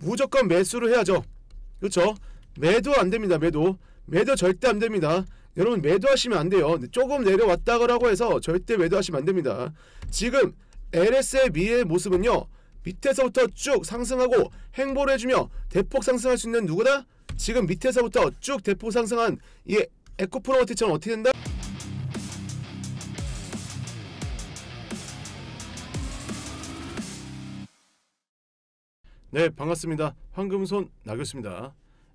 무조건 매수를 해야죠. 그렇죠? 매도 안 됩니다. 매도. 매도 절대 안 됩니다. 여러분 매도하시면 안 돼요. 조금 내려왔다고 해서 절대 매도하시면 안 됩니다. 지금 LS의 미의 모습은요. 밑에서부터 쭉 상승하고 행보를 해주며 대폭 상승할 수 있는 누구다? 지금 밑에서부터 쭉 대폭 상승한 이 에코프로어티처럼 어떻게 된다? 네 반갑습니다 황금손 나교수입니다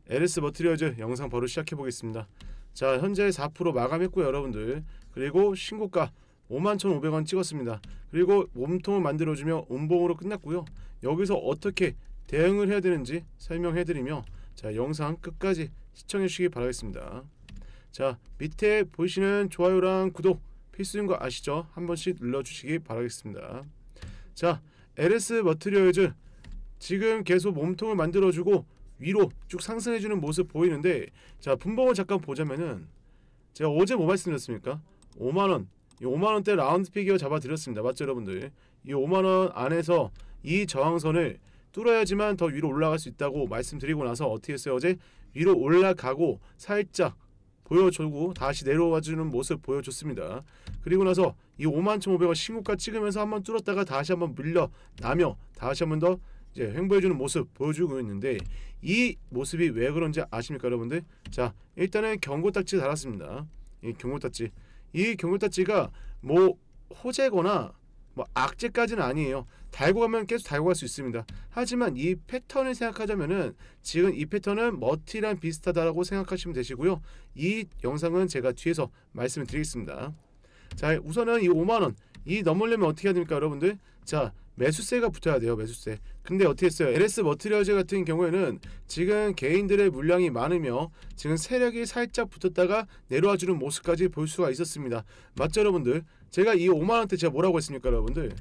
LS 머트리어즈 영상 바로 시작해 보겠습니다 자 현재 4%마감했고 여러분들 그리고 신고가 51,500원 찍었습니다 그리고 몸통을 만들어주며 온봉으로 끝났고요 여기서 어떻게 대응을 해야 되는지 설명해드리며 자 영상 끝까지 시청해주시기 바라겠습니다 자 밑에 보시는 좋아요랑 구독 필수인 거 아시죠? 한 번씩 눌러주시기 바라겠습니다 자 LS 머트리얼즈 지금 계속 몸통을 만들어주고 위로 쭉 상승해주는 모습 보이는데 자 분봉을 잠깐 보자면은 제가 어제 뭐 말씀드렸습니까? 5만원 이 5만원대 라운드 피규어 잡아드렸습니다 맞죠 여러분들 이 5만원 안에서 이 저항선을 뚫어야지만 더 위로 올라갈 수 있다고 말씀드리고 나서 어떻게 했어요 어제 위로 올라가고 살짝 보여주고 다시 내려와주는 모습 보여줬습니다. 그리고 나서 이 51,500원 신고가 찍으면서 한번 뚫었다가 다시 한번 밀려나며 다시 한번 더 이제 횡보해주는 모습 보여주고 있는데 이 모습이 왜 그런지 아십니까 여러분들? 자 일단은 경고딱지 달았습니다. 이 경고딱지 이 경고딱지가 뭐 호재거나 뭐 악재까지는 아니에요. 달고 가면 계속 달고 갈 수 있습니다. 하지만 이 패턴을 생각하자면은 지금 이 패턴은 머티랑 비슷하다라고 생각하시면 되시고요. 이 영상은 제가 뒤에서 말씀을 드리겠습니다. 자 우선은 이 5만원 이 넘으려면 어떻게 해야 됩니까 여러분들? 자 매수세가 붙어야 돼요 매수세 근데 어떻게 했어요 LS 머트리얼즈 같은 경우에는 지금 개인들의 물량이 많으며 지금 세력이 살짝 붙었다가 내려와주는 모습까지 볼 수가 있었습니다 맞죠 여러분들 제가 이 5만원대 제가 뭐라고 했습니까 여러분들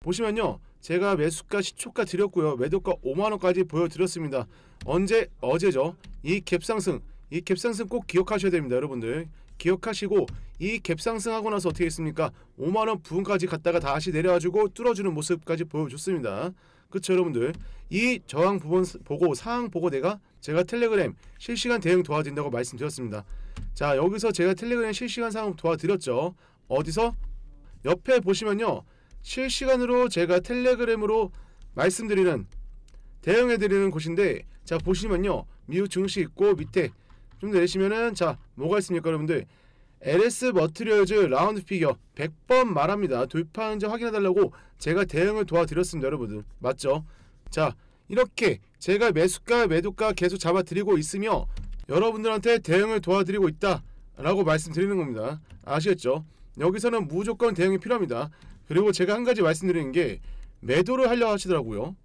보시면요 제가 매수가 시초가 드렸고요 매도가 5만원까지 보여드렸습니다 언제 어제죠 이 갭상승 이 갭상승 꼭 기억하셔야 됩니다 여러분들 기억하시고 이갭 상승하고 나서 어떻게 했습니까? 5만원 부분까지 갔다가 다시 내려와주고 뚫어주는 모습까지 보여줬습니다. 그쵸 여러분들 이 저항 부분 보고 상황 보고 내가 제가 텔레그램 실시간 대응 도와드린다고 말씀드렸습니다. 자 여기서 제가 텔레그램 실시간 상황 도와드렸죠. 어디서? 옆에 보시면요. 실시간으로 제가 텔레그램으로 말씀드리는 대응해드리는 곳인데 자 보시면요. 미국 증시 있고 밑에 좀더 내시면은 자 뭐가 있습니까 여러분들 LS 머트리얼즈 라운드 피겨 100번 말합니다. 도입하는지 확인해달라고 제가 대응을 도와드렸습니다. 여러분들. 맞죠? 자 이렇게 제가 매수가 매도가 계속 잡아드리고 있으며 여러분들한테 대응을 도와드리고 있다 라고 말씀드리는 겁니다. 아시겠죠? 여기서는 무조건 대응이 필요합니다. 그리고 제가 한 가지 말씀드리는 게 매도를 하려 하시더라고요.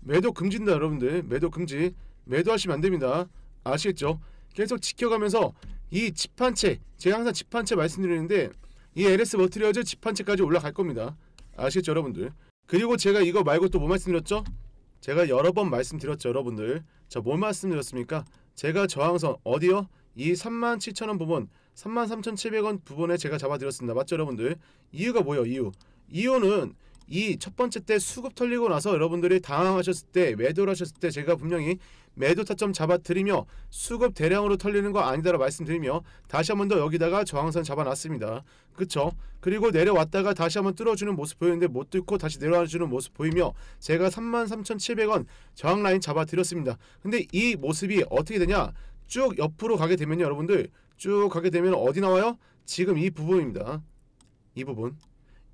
매도 금지입니다. 여러분들. 매도 금지. 매도하시면 안됩니다. 아시겠죠? 계속 지켜가면서 이 집한채 제가 항상 집한채 말씀드리는데 이 LS 머트리어즈 집한채까지 올라갈 겁니다 아시겠죠 여러분들 그리고 제가 이거 말고 또 뭐 말씀드렸죠? 제가 여러 번 말씀드렸죠 여러분들 저뭘 말씀드렸습니까? 제가 저항선 어디요? 이 37,000원 부분 33,700원 부분에 제가 잡아드렸습니다 맞죠 여러분들? 이유가 뭐예요 이유 이유는 이첫 번째 때 수급 털리고 나서 여러분들이 당황하셨을 때 매도를 하셨을 때 제가 분명히 매도 타점 잡아드리며 수급 대량으로 털리는 거 아니다라 고 말씀드리며 다시 한번더 여기다가 저항선 잡아놨습니다. 그쵸? 그리고 내려왔다가 다시 한번 뚫어주는 모습 보이는데 못 뚫고 다시 내려와주는 모습 보이며 제가 33,700원 저항라인 잡아드렸습니다. 근데 이 모습이 어떻게 되냐? 쭉 옆으로 가게 되면 여러분들 쭉 가게 되면 어디 나와요? 지금 이 부분입니다. 이 부분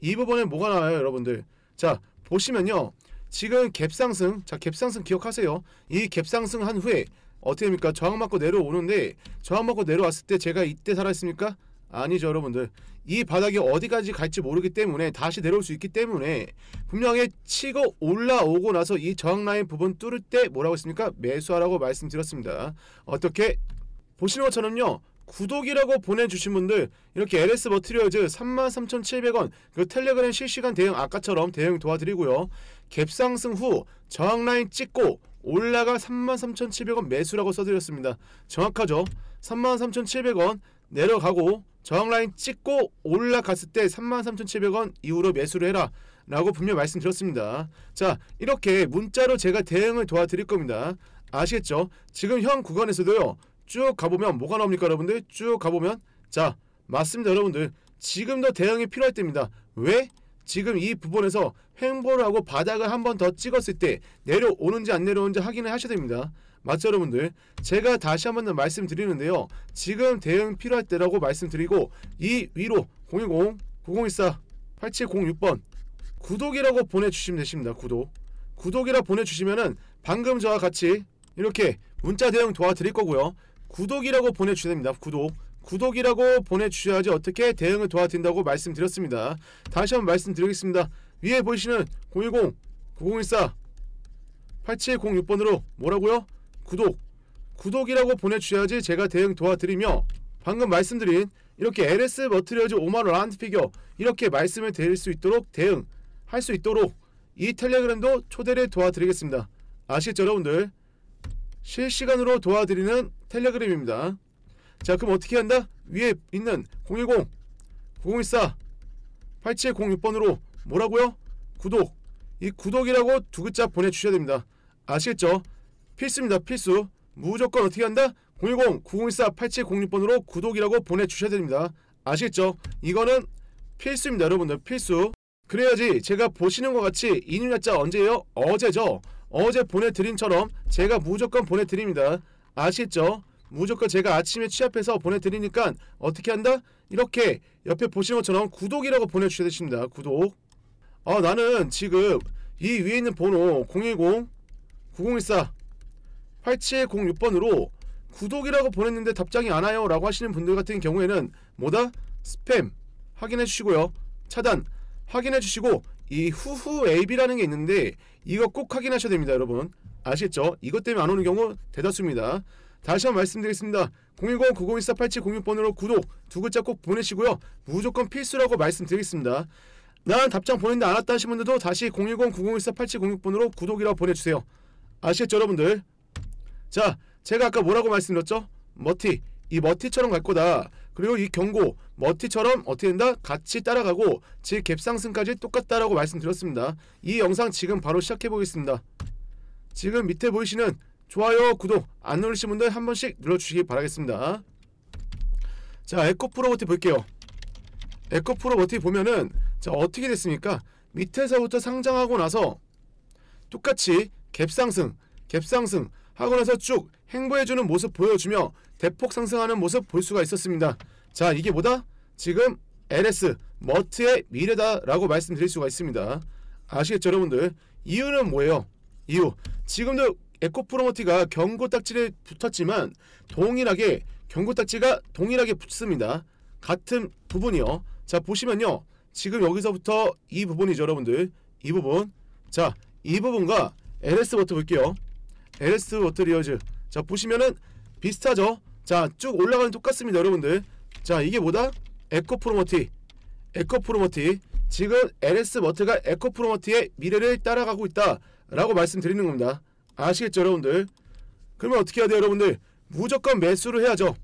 이 부분에 뭐가 나와요 여러분들 자 보시면요 지금 갭상승 자 갭상승 기억하세요 이 갭상승 한 후에 어떻게 됩니까 저항 맞고 내려오는데 저항 맞고 내려왔을 때 제가 이때 살아있습니까 아니죠 여러분들 이 바닥이 어디까지 갈지 모르기 때문에 다시 내려올 수 있기 때문에 분명히 치고 올라오고 나서 이 저항라인 부분 뚫을 때 뭐라고 했습니까 매수하라고 말씀드렸습니다 어떻게 보시는 것처럼요 구독이라고 보내주신 분들 이렇게 LS 머트리얼즈 33,700원 그 텔레그램 실시간 대응 아까처럼 대응 도와드리고요 갭상승 후 저항라인 찍고 올라가 33,700원 매수라고 써드렸습니다 정확하죠 33,700원 내려가고 저항라인 찍고 올라갔을 때 33,700원 이후로 매수를 해라 라고 분명 말씀드렸습니다 자 이렇게 문자로 제가 대응을 도와드릴 겁니다 아시겠죠? 지금 현 구간에서도요 쭉 가보면 뭐가 나옵니까 여러분들? 쭉 가보면 자 맞습니다 여러분들 지금 도 대응이 필요할 때입니다 왜? 지금 이 부분에서 횡보를 하고 바닥을 한 번 더 찍었을 때 내려오는지 안 내려오는지 확인을 하셔야 됩니다 맞죠 여러분들? 제가 다시 한번더 말씀드리는데요 지금 대응 필요할 때라고 말씀드리고 이 위로 010 9014 8706번 구독이라고 보내주시면 되십니다 구독 구독이라 보내주시면은 방금 저와 같이 이렇게 문자 대응 도와드릴 거고요 구독이라고 보내주셔야 됩니다. 구독. 구독이라고 보내주셔야지 어떻게 대응을 도와드린다고 말씀드렸습니다. 다시 한번 말씀드리겠습니다. 위에 보이시는 010-9014-8706번으로 뭐라고요? 구독. 구독이라고 보내주셔야지 제가 대응 도와드리며 방금 말씀드린 이렇게 LS 머트리어즈 5만원 라운드 피규어 이렇게 말씀을 드릴 수 있도록 대응할 수 있도록 이 텔레그램도 초대를 도와드리겠습니다. 아시겠죠 여러분들? 실시간으로 도와드리는 텔레그램입니다. 자 그럼 어떻게 한다? 위에 있는 010 9014 8706번으로 뭐라고요? 구독 이 구독이라고 두 글자 보내주셔야 됩니다. 아시겠죠? 필수입니다. 필수 무조건 어떻게 한다? 010-9014-8706번으로 구독이라고 보내주셔야 됩니다. 아시겠죠? 이거는 필수입니다. 여러분들 필수 그래야지 제가 보시는 것 같이 인윤야자 언제예요? 어제죠? 어제 보내드린처럼 제가 무조건 보내드립니다. 아시겠죠? 무조건 제가 아침에 취합해서 보내드리니까 어떻게 한다? 이렇게 옆에 보시는 것처럼 구독이라고 보내주셔야 됩니다. 구독 아 나는 지금 이 위에 있는 번호 010-9014-8706번으로 구독이라고 보냈는데 답장이 안 와요 라고 하시는 분들 같은 경우에는 뭐다? 스팸 확인해 주시고요. 차단 확인해 주시고 이 후후 앱이라는 게 있는데 이거 꼭 확인하셔야 됩니다 여러분 아시겠죠? 이것 때문에 안 오는 경우 대다수입니다 다시 한번 말씀드리겠습니다 010-9014-8706번으로 구독 두 글자 꼭 보내시고요 무조건 필수라고 말씀드리겠습니다 난 답장 보는데안 왔다 하신 분들도 다시 010-9014-8706번으로 구독이라고 보내주세요 아시겠죠 여러분들? 자 제가 아까 뭐라고 말씀드렸죠? 머티 이 머티처럼 갈 거다 그리고 이 경고 머티처럼 어떻게 된다? 같이 따라가고 즉 갭상승까지 똑같다라고 말씀드렸습니다. 이 영상 지금 바로 시작해보겠습니다. 지금 밑에 보이시는 좋아요, 구독 안 누르신 분들 한 번씩 눌러주시기 바라겠습니다. 자 에코프로 버티 볼게요. 에코프로 버티 보면은 자 어떻게 됐습니까? 밑에서부터 상장하고 나서 똑같이 갭상승, 갭상승 하고 나서 쭉 행보해주는 모습 보여주며 대폭 상승하는 모습 볼 수가 있었습니다. 자 이게 뭐다? 지금 LS 머트의 미래다라고 말씀드릴 수가 있습니다. 아시겠죠 여러분들? 이유는 뭐예요? 이유 지금도 에코프로모티가 경고 딱지를 붙었지만 동일하게 경고 딱지가 동일하게 붙습니다. 같은 부분이요. 자 보시면요. 지금 여기서부터 이 부분이죠 여러분들. 이 부분. 자 이 부분과 LS 버튼 볼게요. l 스 워터리어즈 자 보시면은 비슷하죠 자 쭉 올라가는 똑같습니다 여러분들 자 이게 뭐다? 에코프로머티 에코프로머티 지금 LS 머트가 에코프로머티의 미래를 따라가고 있다 라고 말씀드리는 겁니다 아시겠죠 여러분들 그러면 어떻게 해야 돼요 여러분들 무조건 매수를 해야죠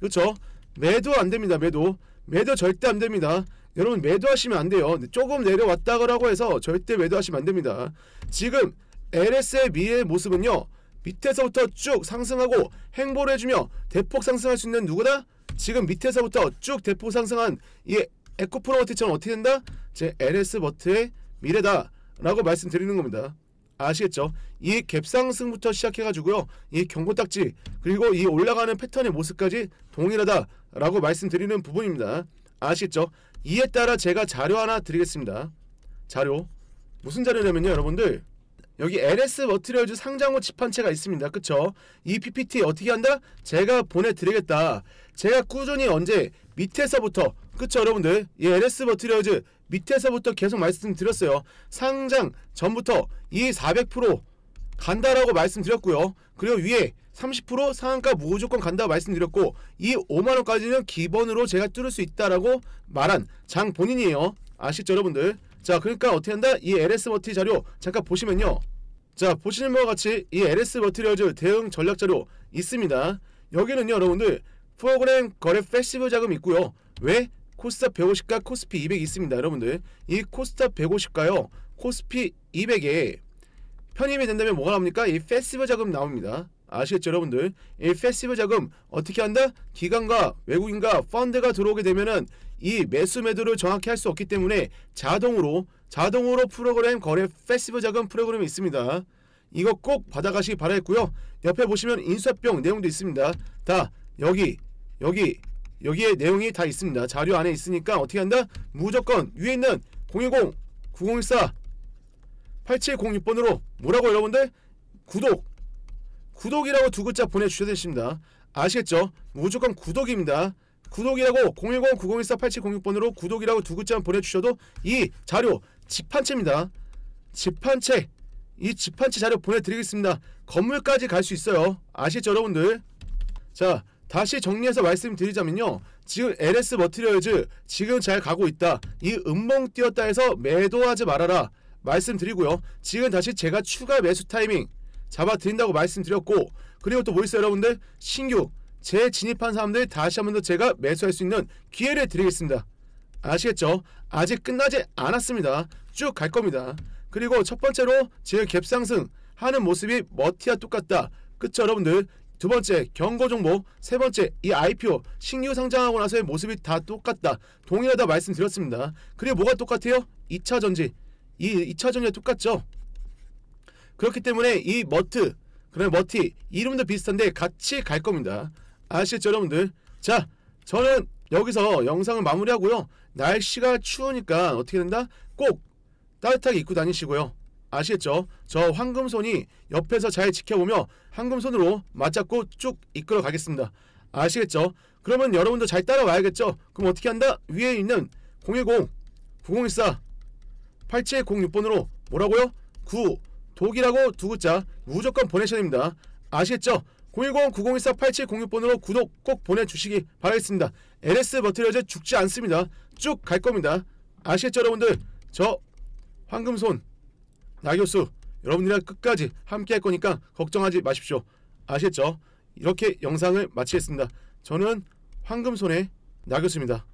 그렇죠 매도 안됩니다 매도 매도 절대 안됩니다 여러분 매도하시면 안돼요 조금 내려왔다고 해서 절대 매도하시면 안됩니다 지금 LS의 미의 모습은요. 밑에서부터 쭉 상승하고 행보를 해주며 대폭 상승할 수 있는 누구다? 지금 밑에서부터 쭉 대폭 상승한 이 에코프로 버티처럼 어떻게 된다? 제 LS 버트의 미래다 라고 말씀드리는 겁니다. 아시겠죠? 이 갭상승부터 시작해가지고요. 이 경고딱지 그리고 이 올라가는 패턴의 모습까지 동일하다 라고 말씀드리는 부분입니다. 아시겠죠? 이에 따라 제가 자료 하나 드리겠습니다. 자료 무슨 자료냐면요 여러분들 여기 LS 머트리얼즈 상장호 집판체가 있습니다. 그쵸? 이 PPT 어떻게 한다? 제가 보내드리겠다. 제가 꾸준히 언제 밑에서부터 그쵸 여러분들? 이 LS 머트리얼즈 밑에서부터 계속 말씀드렸어요. 상장 전부터 이 400% 간다라고 말씀드렸고요. 그리고 위에 30% 상한가 무조건 간다 말씀드렸고 이 5만원까지는 기본으로 제가 뚫을 수 있다라고 말한 장 본인이에요. 아시죠 여러분들? 자 그러니까 어떻게 한다? 이 LS 버티 자료 잠깐 보시면요 자 보시는 바와 같이 이 LS 머티리얼즈 대응 전략 자료 있습니다 여기는요 여러분들 프로그램 거래 패시브 자금 있고요 왜? 코스타 150과 코스피 2 0 0 있습니다 여러분들 이 코스타 150가요 코스피 200에 편입이 된다면 뭐가 나옵니까? 이 패시브 자금 나옵니다 아시겠죠 여러분들? 이 패시브 자금 어떻게 한다? 기관과 외국인과 펀드가 들어오게 되면은 이 매수 매도를 정확히 할 수 없기 때문에 자동으로 자동으로 프로그램 거래 패시브 자금 프로그램이 있습니다. 이거 꼭 받아가시기 바라겠고요. 옆에 보시면 인수합병 내용도 있습니다. 다 여기 여기 여기에 내용이 다 있습니다. 자료 안에 있으니까 어떻게 한다? 무조건 위에 있는 010 9014 8706번으로 뭐라고 여러분들 구독 구독이라고 두 글자 보내주셔도 되십니다. 아시겠죠? 무조건 구독입니다. 구독이라고 010-9014-8706번으로 구독이라고 두 글자만 보내주셔도 이 자료 집한채입니다집한채이집한채 자료 보내드리겠습니다. 건물까지 갈 수 있어요. 아시죠 여러분들? 자 다시 정리해서 말씀드리자면요. 지금 LS 머티리얼즈 지금 잘 가고 있다. 이 음봉 뛰었다 해서 매도하지 말아라. 말씀드리고요. 지금 다시 제가 추가 매수 타이밍 잡아드린다고 말씀드렸고 그리고 또 뭐 있어요 여러분들 신규 재진입한 사람들 다시 한 번 더 제가 매수할 수 있는 기회를 드리겠습니다 아시겠죠? 아직 끝나지 않았습니다 쭉 갈 겁니다 그리고 첫 번째로 제금 갭상승 하는 모습이 머티와 똑같다 그쵸 여러분들 두 번째 경고 종목 세 번째 이 IPO 신규 상장하고 나서의 모습이 다 똑같다 동일하다 말씀드렸습니다 그리고 뭐가 똑같아요? 2차전지 이 2차전지와 똑같죠 그렇기 때문에 이 머트 그다음 머티 이름도 비슷한데 같이 갈 겁니다. 아시겠죠 여러분들? 자 저는 여기서 영상을 마무리하고요. 날씨가 추우니까 어떻게 된다? 꼭 따뜻하게 입고 다니시고요. 아시겠죠? 저 황금손이 옆에서 잘 지켜보며 황금손으로 맞잡고 쭉 이끌어 가겠습니다. 아시겠죠? 그러면 여러분도 잘 따라와야겠죠? 그럼 어떻게 한다? 위에 있는 010 9014 8706번으로 뭐라고요? 9 독일하고두 글자 무조건 보내셔야 됩니다. 아시겠죠? 010-9014-8706번으로 구독 꼭 보내주시기 바라겠습니다. LS 버틀여즈 죽지 않습니다. 쭉 갈 겁니다. 아시겠죠 여러분들? 저 황금손 나교수 여러분들이랑 끝까지 함께 할 거니까 걱정하지 마십시오. 아시겠죠? 이렇게 영상을 마치겠습니다. 저는 황금손의 나교수입니다.